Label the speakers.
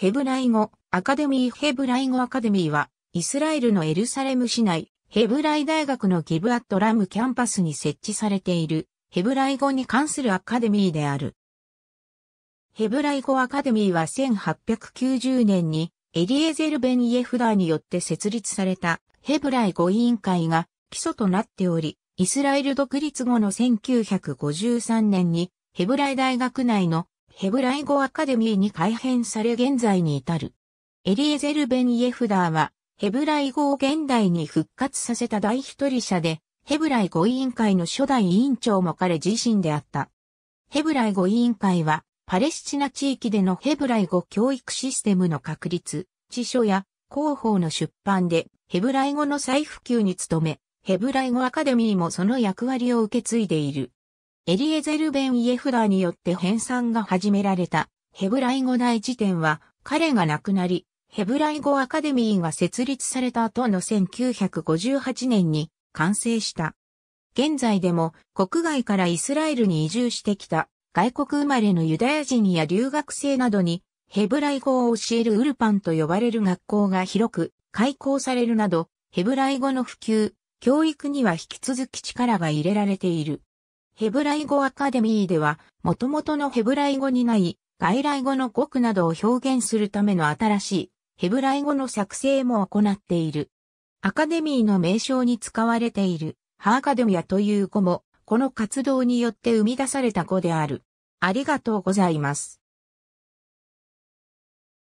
Speaker 1: ヘブライ語、アカデミーヘブライ語アカデミーは、イスラエルの
Speaker 2: エルサレム市内、ヘブライ大学のギブアットラムキャンパスに設置されている、ヘブライ語に関するアカデミーである。ヘブライ語アカデミーは1890年に、エリエゼル・ベン・イエフダーによって設立された、ヘブライ語委員会が基礎となっており、イスラエル独立後の1953年に、ヘブライ大学内のヘブライ語アカデミーに改編され現在に至る。エリエゼル・ベン・イエフダーは、ヘブライ語を現代に復活させた第一人者で、ヘブライ語委員会の初代委員長も彼自身であった。ヘブライ語委員会は、パレスチナ地域でのヘブライ語教育システムの確立、辞書や広報の出版でヘブライ語の再普及に努め、ヘブライ語アカデミーもその役割を受け継いでいる。エリエゼル・ベン・イエフラーによって編纂が始められたヘブライ語大辞典は彼が亡くなり、ヘブライ語アカデミーが設立された後の1958年に完成した。現在でも国外からイスラエルに移住してきた外国生まれのユダヤ人や留学生などにヘブライ語を教えるウルパンと呼ばれる学校が広く開校されるなどヘブライ語の普及、教育には引き続き力が入れられている。ヘブライ語アカデミーでは、もともとのヘブライ語にない、外来語の語句などを表現するための新しい、ヘブライ語の作成も行っている。アカデミーの名称に使われている、ハーカデミアという語も、この活
Speaker 1: 動によって生み出された語である。ありがとうございます。